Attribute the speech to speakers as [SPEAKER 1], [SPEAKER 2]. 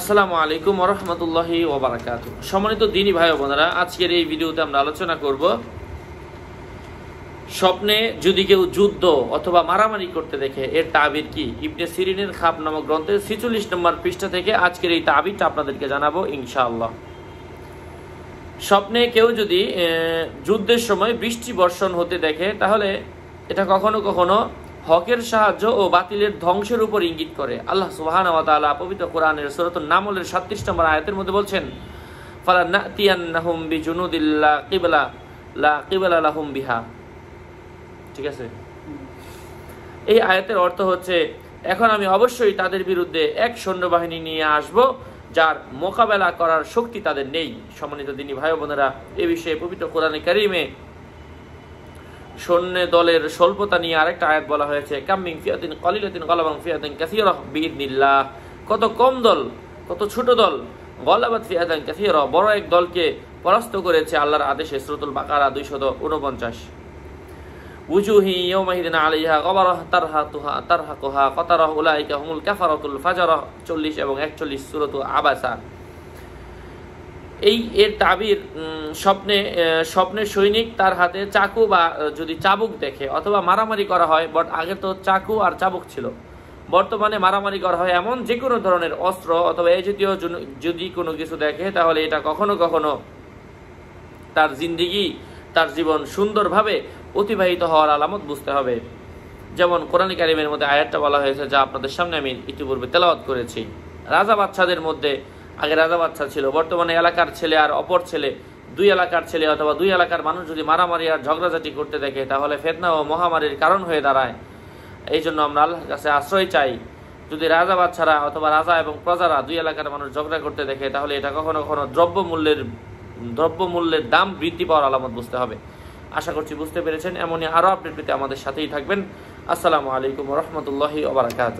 [SPEAKER 1] আসসালামু আলাইকুম রহমতুল্লাহ ওবরাকাত সম্মানিত দিনই ভাই বোনেরা আজকের এই ভিডিওতে আমরা আলোচনা করব স্বপ্নে যদি কেউ যুদ্ধ অথবা মারামারি করতে দেখে এর তাবির কি ইবনে সিরিনের খাপ নামক গ্রন্থের ছিচল্লিশ নম্বর পৃষ্ঠা থেকে আজকের এই তাবিরটা আপনাদেরকে জানাবো ইনশাআল্লাহ স্বপ্নে কেউ যদি যুদ্ধের সময় বৃষ্টি বর্ষণ হতে দেখে তাহলে এটা কখনো কখনো হকের সাহায্য ও বাতিলের ধ্বংসের উপর ইঙ্গিত করে আল্লাহ সুবাহান পবিত্র কোরআনের সরত নামলের সাতত্রিশ নম্বর আয়াতের মধ্যে বলছেন ফালা না নাতিয়ান্নাহুম বি জুনুদিল্লা কিবলা লা কিবলা লাহুম বিহা ঠিক আছে এই আয়াতের অর্থ হচ্ছে এখন আমি অবশ্যই তাদের বিরুদ্ধে এক সৈন্যবাহিনী নিয়ে আসব যার মোকাবেলা করার শক্তি তাদের নেই সম্মানিত দিনী ভাই বোনেরা এ বিষয়ে পবিত্র কোরআনে কারিমে সৈন্য দলের স্বল্পতা নিয়ে আরেকটা আয়াত বলা হয়েছে কামিং ফিয়াতিন কলিলাতিন গলাবাং ফিয়াতিন কাসির বিদিনিল্লাহ কত কম দল কত ছোট দল গলাবাদ ফিয়াতান কাসির বড় এক দলকে পরাস্ত করেছে আল্লাহর আদেশে স্রোতুল বাকারা দুইশত উনপঞ্চাশ উজুহি ইয়মাহিদিন আলিহা গবারহ তারহা তুহা তারহা কোহা কতারহ উলাইকা হুমুল কাফারতুল ফাজারহ চল্লিশ এবং একচল্লিশ সুরতু আবাসা এই এর তাবির স্বপ্নে স্বপ্নের সৈনিক তার হাতে চাকু বা যদি চাবুক দেখে অথবা মারামারি করা হয় বাট আগে তো চাকু আর চাবুক ছিল বর্তমানে মারামারি করা হয় এমন যে কোনো ধরনের অস্ত্র অথবা এই জাতীয় যদি কোনো কিছু দেখে তাহলে এটা কখনো কখনো তার জিন্দিগি তার জীবন সুন্দরভাবে অতিবাহিত হওয়ার আলামত বুঝতে হবে যেমন কোরআনী কারিমের মধ্যে আয়াতটা বলা হয়েছে যা আপনাদের সামনে আমি ইতিপূর্বে তেলাওয়াত করেছি রাজা বাচ্চাদের মধ্যে আগে রাজা বাচ্চা ছিল বর্তমানে এলাকার ছেলে আর অপর ছেলে দুই এলাকার ছেলে অথবা দুই এলাকার মানুষ যদি মারামারি আর ঝগড়াঝাটি করতে দেখে তাহলে ফেতনা ও মহামারীর কারণ হয়ে দাঁড়ায় এই জন্য আমরা আল্লাহর কাছে আশ্রয় চাই যদি রাজা বাচ্চারা অথবা রাজা এবং প্রজারা দুই এলাকার মানুষ ঝগড়া করতে দেখে তাহলে এটা কখনো কখনো দ্রব্য মূল্যের দ্রব্য মূল্যের দাম বৃদ্ধি পাওয়ার আলামত বুঝতে হবে আশা করছি বুঝতে পেরেছেন এমনই আরও আপডেট পেতে আমাদের সাথেই থাকবেন আসসালামু আলাইকুম রহমতুল্লাহি ওবরাকাত